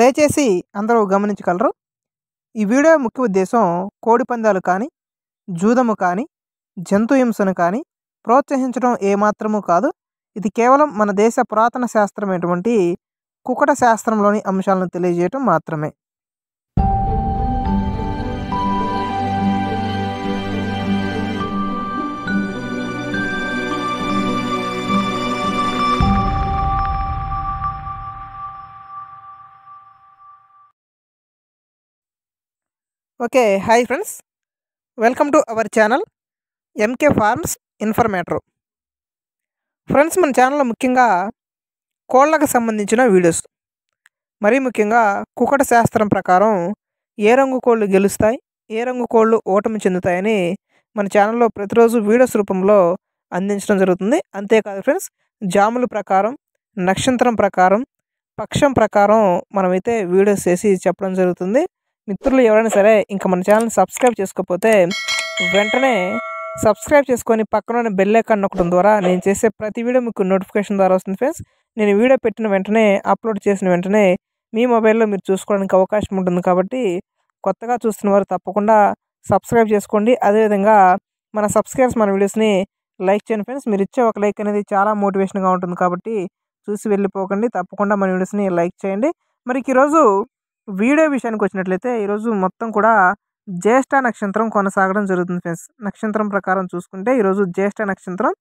దయచేసి అందరూ గమనించగలరు ఈ వీడియో ముఖ్య ఉద్దేశం కోడి పందాలు కానీ జూదము కానీ జంతు హింసను కానీ ప్రోత్సహించడం ఏమాత్రము కాదు ఇది కేవలం మన దేశ పురాతన శాస్త్రమైనటువంటి కుకట శాస్త్రంలోని అంశాలను తెలియజేయటం మాత్రమే okay hi friends welcome to our channel MK farms informator friends మన ఛానల్లో ముఖ్యంగా కోళ్ళకు సంబంధించిన వీడియోస్ మరీ ముఖ్యంగా కుకట శాస్త్రం ప్రకారం ఏ రంగు కోళ్ళు గెలుస్తాయి ఏ రంగు కోళ్ళు ఓటమి చెందుతాయని మన ఛానల్లో ప్రతిరోజు వీడియోస్ రూపంలో అందించడం జరుగుతుంది అంతేకాదు ఫ్రెండ్స్ జాముల ప్రకారం నక్షత్రం ప్రకారం పక్షం ప్రకారం మనమైతే వీడియోస్ చేసి చెప్పడం జరుగుతుంది మిత్రులు ఎవరైనా సరే ఇంకా మన ఛానల్ సబ్స్క్రైబ్ చేసుకోకపోతే వెంటనే సబ్స్క్రైబ్ చేసుకొని పక్కన బెల్ ఐకాన్ నొక్కడం ద్వారా నేను చేసే ప్రతి వీడియో మీకు నోటిఫికేషన్ ద్వారా వస్తుంది ఫ్రెండ్స్ నేను వీడియో పెట్టిన వెంటనే అప్లోడ్ చేసిన వెంటనే మీ మొబైల్లో మీరు చూసుకోవడానికి అవకాశం ఉంటుంది కాబట్టి కొత్తగా చూస్తున్న వారు తప్పకుండా సబ్స్క్రైబ్ చేసుకోండి అదేవిధంగా మన సబ్స్క్రైబర్స్ మన వీడియోస్ని లైక్ చేయండి ఫ్రెండ్స్ మీరు ఇచ్చే ఒక లైక్ అనేది చాలా మోటివేషన్గా ఉంటుంది కాబట్టి చూసి వెళ్ళిపోకండి తప్పకుండా మన వీడియోస్ని లైక్ చేయండి మరి ఈరోజు వీడియో విషయానికి వచ్చినట్లయితే ఈరోజు మొత్తం కూడా జ్యేష్ఠ నక్షత్రం కొనసాగడం జరుగుతుంది ఫ్రెండ్స్ నక్షత్రం ప్రకారం చూసుకుంటే ఈరోజు జ్యేష్ఠ నక్షత్రం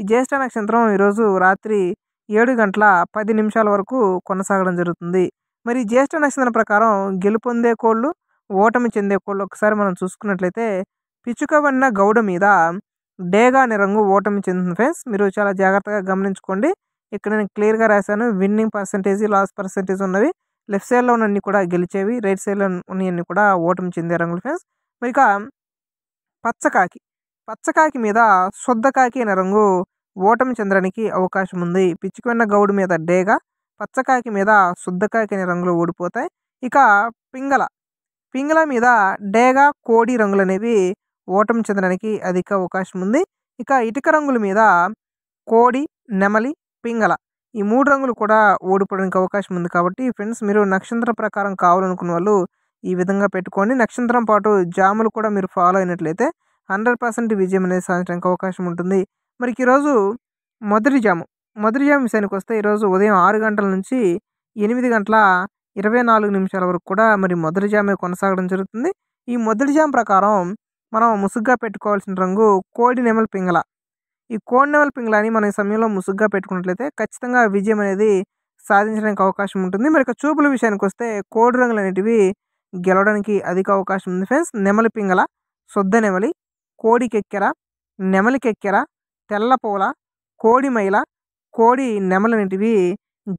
ఈ జ్యేష్ఠ నక్షత్రం ఈరోజు రాత్రి ఏడు గంటల పది నిమిషాల వరకు కొనసాగడం జరుగుతుంది మరి జ్యేష్ఠ నక్షత్రం ప్రకారం గెలుపొందే కోళ్ళు ఓటమి చెందే కోళ్ళు ఒకసారి మనం చూసుకున్నట్లయితే పిచ్చుకబడిన గౌడ మీద డేగా అనే రంగు ఓటమి చెందుతుంది ఫ్రెండ్స్ మీరు చాలా జాగ్రత్తగా గమనించుకోండి ఇక్కడ నేను క్లియర్గా రాశాను విన్నింగ్ పర్సంటేజ్ లాస్ పర్సంటేజ్ ఉన్నవి లెఫ్ట్ సైడ్లో ఉన్నీ కూడా గెలిచేవి రైట్ సైడ్లో ఉన్నీ కూడా ఓటమి చెందే రంగులు ఫ్రెండ్స్ మరి ఇక పచ్చకాకి పచ్చకాకి మీద శుద్ధకాకి అనే రంగు ఓటమి చెందడానికి అవకాశం ఉంది పిచ్చుకున్న గౌడు మీద డేగా పచ్చకాకి మీద శుద్ధకాకి అనే రంగులు ఓడిపోతాయి ఇక పింగళ పింగళ మీద డేగా కోడి రంగులు అనేవి ఓటమి చెందడానికి అధిక అవకాశం ఉంది ఇక ఇటుక రంగుల మీద కోడి నెమలి పింగళ ఈ మూడు రంగులు కూడా ఓడిపోవడానికి అవకాశం ఉంది కాబట్టి ఫ్రెండ్స్ మీరు నక్షత్ర ప్రకారం కావాలనుకున్న వాళ్ళు ఈ విధంగా పెట్టుకోండి నక్షత్రం పాటు జాములు కూడా మీరు ఫాలో అయినట్లయితే హండ్రెడ్ పర్సెంట్ విజయం అనేది సాధించడానికి అవకాశం ఉంటుంది మరి ఈరోజు మొదటి జాము మొదటి జాము విషయానికి వస్తే ఈరోజు ఉదయం ఆరు గంటల నుంచి ఎనిమిది గంటల ఇరవై నాలుగు నిమిషాల వరకు కూడా మరి మొదటి జామే కొనసాగడం జరుగుతుంది ఈ మొదటి జామ్ ప్రకారం మనం ముసుగ్గా పెట్టుకోవాల్సిన రంగు కోడి నెమల పింగళ ఈ డెవలపింగ్ లాని మనం ఈ సమయంలో ముసుగ్గా పెట్టుకున్నట్లయితే ఖచ్చితంగా విజయం అనేది సాధించడానికి అవకాశం ఉంటుంది మరి చూపుల విషయానికి వస్తే కోడి రంగులు అనేటివి గెలవడానికి అధిక అవకాశం ఉంది ఫ్రెండ్స్ నెమలి పింగళ శుద్ధ నెమలి కోడి కెక్కెర నెమలి కెక్కెర పూల కోడి మైల కోడి నెమలు అనేటివి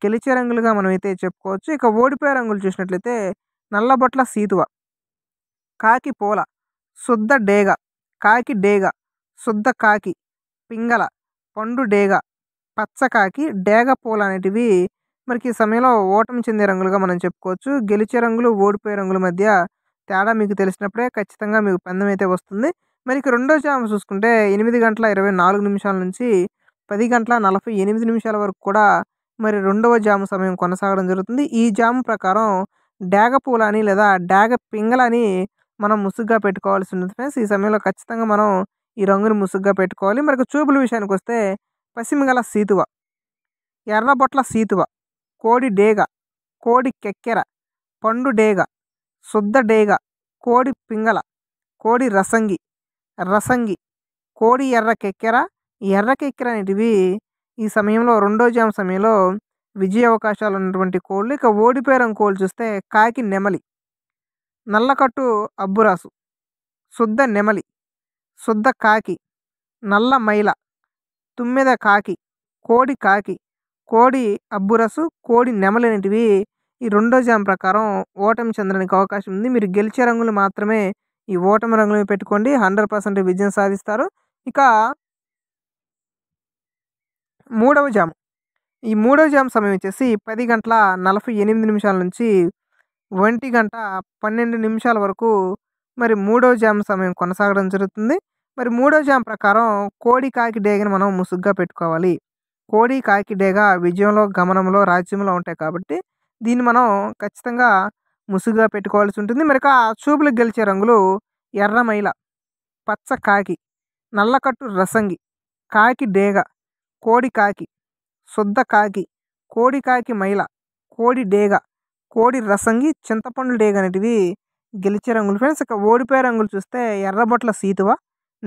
గెలిచే రంగులుగా మనమైతే చెప్పుకోవచ్చు ఇక ఓడిపోయే రంగులు చూసినట్లయితే నల్లబొట్ల సీతువ కాకి పూల శుద్ధ డేగ కాకి డేగ శుద్ధ కాకి పింగళ పండు డేగ పచ్చకాకి డేగ పూలు అనేటివి మనకి ఈ సమయంలో ఓటమి చెందే రంగులుగా మనం చెప్పుకోవచ్చు గెలిచే రంగులు ఓడిపోయే రంగుల మధ్య తేడా మీకు తెలిసినప్పుడే ఖచ్చితంగా మీకు పందెం అయితే వస్తుంది మనకి రెండో జామ చూసుకుంటే ఎనిమిది గంటల ఇరవై నాలుగు నిమిషాల నుంచి పది గంటల నలభై ఎనిమిది నిమిషాల వరకు కూడా మరి రెండవ జాము సమయం కొనసాగడం జరుగుతుంది ఈ జాము ప్రకారం డేగ పూల అని లేదా డేగ పింగలని మనం ముసుగ్గా పెట్టుకోవాల్సి ఉంటుంది ఫ్రెండ్స్ ఈ సమయంలో ఖచ్చితంగా మనం ఈ రంగును ముసుగ్గా పెట్టుకోవాలి మనకు చూపుల విషయానికి వస్తే గల సీతువ ఎర్రబొట్ల సీతువ కోడి డేగ కోడి కెక్కెర పండు డేగ శుద్ధ డేగ కోడి పింగళ కోడి రసంగి రసంగి కోడి ఎర్ర కెక్కెర ఎర్ర కెక్కెర అనేటివి ఈ సమయంలో రెండో జామ సమయంలో విజయ అవకాశాలు ఉన్నటువంటి కోళ్ళు ఇక ఓడిపేరం కోళ్ళు చూస్తే కాకి నెమలి నల్లకట్టు అబ్బురాసు శుద్ధ నెమలి శుద్ధ కాకి నల్ల మైల తుమ్మెద కాకి కోడి కాకి కోడి అబ్బురసు కోడి నెమలనేటివి ఈ రెండో జామ్ ప్రకారం ఓటమి చెందడానికి అవకాశం ఉంది మీరు గెలిచే రంగులు మాత్రమే ఈ ఓటమి రంగులు పెట్టుకోండి హండ్రెడ్ పర్సెంట్ విజయం సాధిస్తారు ఇక మూడవ జామ్ ఈ మూడవ జామ్ సమయం వచ్చేసి పది గంటల నలభై ఎనిమిది నిమిషాల నుంచి ఒంటి గంట పన్నెండు నిమిషాల వరకు మరి మూడవ జామ్ సమయం కొనసాగడం జరుగుతుంది మరి మూడో జామ్ ప్రకారం కోడి కాకి డేగని మనం ముసుగ్గా పెట్టుకోవాలి కోడి కాకి డేగ విజయంలో గమనంలో రాజ్యంలో ఉంటాయి కాబట్టి దీన్ని మనం ఖచ్చితంగా ముసుగుగా పెట్టుకోవాల్సి ఉంటుంది మరి ఆ చూపులకు గెలిచే రంగులు ఎర్రమైల పచ్చ కాకి నల్లకట్టు రసంగి కాకి డేగ కోడి కాకి శుద్ధ కాకి కోడి కాకి మైల కోడి డేగ కోడి రసంగి చింతపండు డేగ అనేటివి గెలిచే రంగులు ఫ్రెండ్స్ ఇక ఓడిపోయే రంగులు చూస్తే ఎర్రబొట్ల సీతువా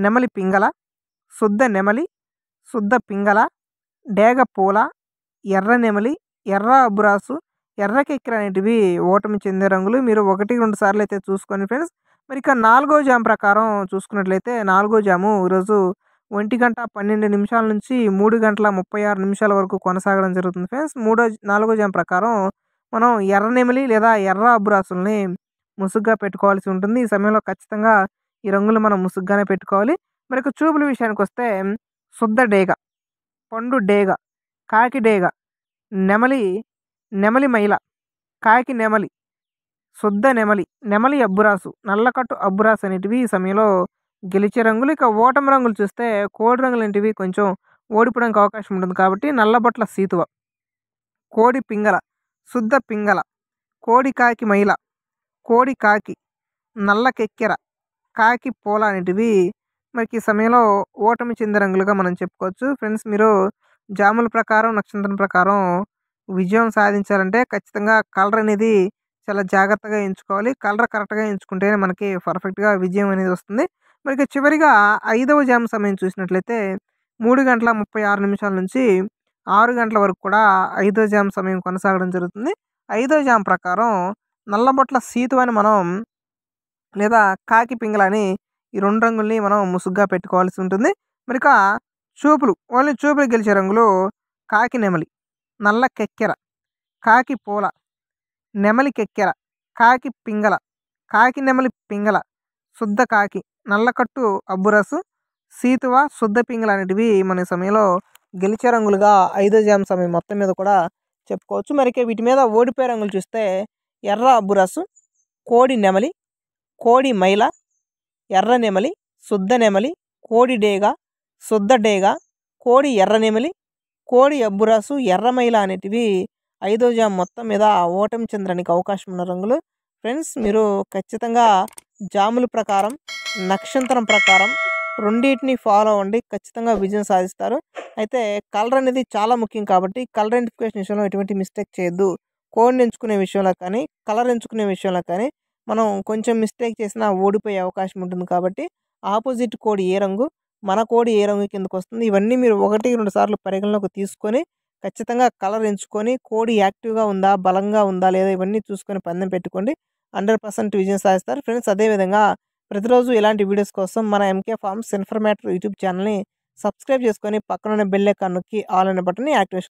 నెమలి పింగళ శుద్ధ నెమలి శుద్ధ పింగళ డేగ పూల ఎర్ర నెమలి ఎర్ర అబురాసు కెక్కిర అనేటివి ఓటమి చెందే రంగులు మీరు ఒకటి రెండు సార్లు అయితే చూసుకోండి ఫ్రెండ్స్ మరి ఇక నాలుగో జామ్ ప్రకారం చూసుకున్నట్లయితే నాలుగో జాము ఈరోజు ఒంటి గంట పన్నెండు నిమిషాల నుంచి మూడు గంటల ముప్పై ఆరు నిమిషాల వరకు కొనసాగడం జరుగుతుంది ఫ్రెండ్స్ మూడో నాలుగో జామ్ ప్రకారం మనం ఎర్ర నెమలి లేదా ఎర్ర అబ్బురాసుల్ని ముసుగ్గా పెట్టుకోవాల్సి ఉంటుంది ఈ సమయంలో ఖచ్చితంగా ఈ రంగులు మనం ముసుగ్గానే పెట్టుకోవాలి మరి చూపుల విషయానికి వస్తే శుద్ధ డేగ పండు డేగ కాకి డేగ నెమలి నెమలి మైల కాకి నెమలి శుద్ధ నెమలి నెమలి అబ్బురాసు నల్లకట్టు అబ్బురాసు అనేటివి ఈ సమయంలో గెలిచే రంగులు ఇక ఓటమి రంగులు చూస్తే కోడి రంగులు అనేటివి కొంచెం ఓడిపోవడానికి అవకాశం ఉంటుంది కాబట్టి నల్లబట్ల సీతువ కోడి పింగల శుద్ధ పింగల కోడి కాకి మైల కోడి కాకి నల్ల కెక్కెర కాకి పూల అనేటివి మనకి ఈ సమయంలో ఓటమి చెందిన రంగులుగా మనం చెప్పుకోవచ్చు ఫ్రెండ్స్ మీరు జాముల ప్రకారం నక్షత్రం ప్రకారం విజయం సాధించాలంటే ఖచ్చితంగా కలర్ అనేది చాలా జాగ్రత్తగా ఎంచుకోవాలి కలర్ కరెక్ట్గా ఎంచుకుంటేనే మనకి పర్ఫెక్ట్గా విజయం అనేది వస్తుంది మనకి చివరిగా ఐదవ జాము సమయం చూసినట్లయితే మూడు గంటల ముప్పై ఆరు నిమిషాల నుంచి ఆరు గంటల వరకు కూడా ఐదో జామ్ సమయం కొనసాగడం జరుగుతుంది ఐదో జామ్ ప్రకారం నల్లబొట్ల సీతు అని మనం లేదా కాకి అని ఈ రెండు రంగుల్ని మనం ముసుగ్గా పెట్టుకోవాల్సి ఉంటుంది మరిక చూపులు ఓన్లీ చూపులు గెలిచే రంగులు కాకి నెమలి నల్ల కెక్కెర కాకి పూల నెమలి కెక్కెర కాకి పింగళ కాకి నెమలి పింగళ శుద్ధ కాకి నల్లకట్టు అబ్బురసు సీతువ శుద్ధ పింగళ అనేటివి మన సమయంలో గెలిచే రంగులుగా ఐదో జామ్ సమయం మొత్తం మీద కూడా చెప్పుకోవచ్చు మరికే వీటి మీద ఓడిపోయే రంగులు చూస్తే ఎర్ర అబ్బురసు కోడి నెమలి కోడి మైల ఎర్రనెమలి శుద్ధనెమలి శుద్ధ డేగ కోడి ఎర్రనెమలి కోడి అబ్బురాసు ఎర్రమైల అనేటివి ఐదో జామ్ మొత్తం మీద ఓటమి చెందడానికి అవకాశం ఉన్న రంగులు ఫ్రెండ్స్ మీరు ఖచ్చితంగా జాముల ప్రకారం నక్షత్రం ప్రకారం రెండింటిని ఫాలో అవ్వండి ఖచ్చితంగా విజయం సాధిస్తారు అయితే కలర్ అనేది చాలా ముఖ్యం కాబట్టి కలర్ ఐడెంటిఫికేషన్ విషయంలో ఎటువంటి మిస్టేక్ చేయొద్దు కోడ్ ఎంచుకునే విషయంలో కానీ కలర్ ఎంచుకునే విషయంలో కానీ మనం కొంచెం మిస్టేక్ చేసినా ఓడిపోయే అవకాశం ఉంటుంది కాబట్టి ఆపోజిట్ కోడి ఏ రంగు మన కోడి ఏ రంగు కిందకు వస్తుంది ఇవన్నీ మీరు ఒకటి రెండు సార్లు పరిగణలోకి తీసుకొని ఖచ్చితంగా కలర్ ఎంచుకొని కోడి యాక్టివ్గా ఉందా బలంగా ఉందా లేదా ఇవన్నీ చూసుకొని పందెం పెట్టుకోండి హండ్రెడ్ పర్సెంట్ విజయం సాధిస్తారు ఫ్రెండ్స్ అదేవిధంగా ప్రతిరోజు ఇలాంటి వీడియోస్ కోసం మన ఎంకే ఫార్మ్స్ ఇన్ఫర్మేటర్ యూట్యూబ్ ఛానల్ని సబ్స్క్రైబ్ చేసుకొని పక్కనున్న బెల్ నొక్కి ఆల్ అనే బటన్ని యాక్టివేషన్